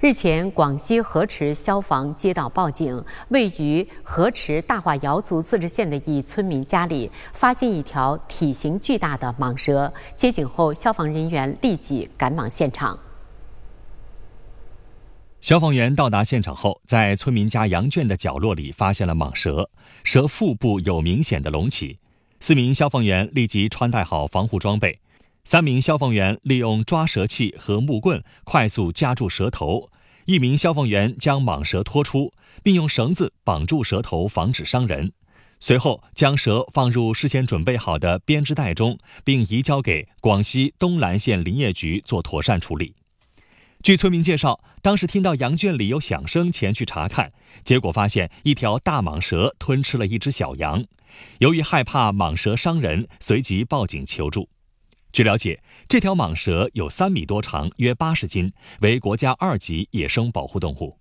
日前，广西河池消防接到报警，位于河池大化瑶族自治县的一村民家里发现一条体型巨大的蟒蛇。接警后，消防人员立即赶往现场。消防员到达现场后，在村民家羊圈的角落里发现了蟒蛇，蛇腹部有明显的隆起。四名消防员立即穿戴好防护装备。三名消防员利用抓蛇器和木棍快速夹住蛇头，一名消防员将蟒蛇拖出，并用绳子绑住蛇头，防止伤人。随后，将蛇放入事先准备好的编织袋中，并移交给广西东兰县林业局做妥善处理。据村民介绍，当时听到羊圈里有响声，前去查看，结果发现一条大蟒蛇吞吃了一只小羊。由于害怕蟒蛇伤人，随即报警求助。据了解，这条蟒蛇有三米多长，约八十斤，为国家二级野生保护动物。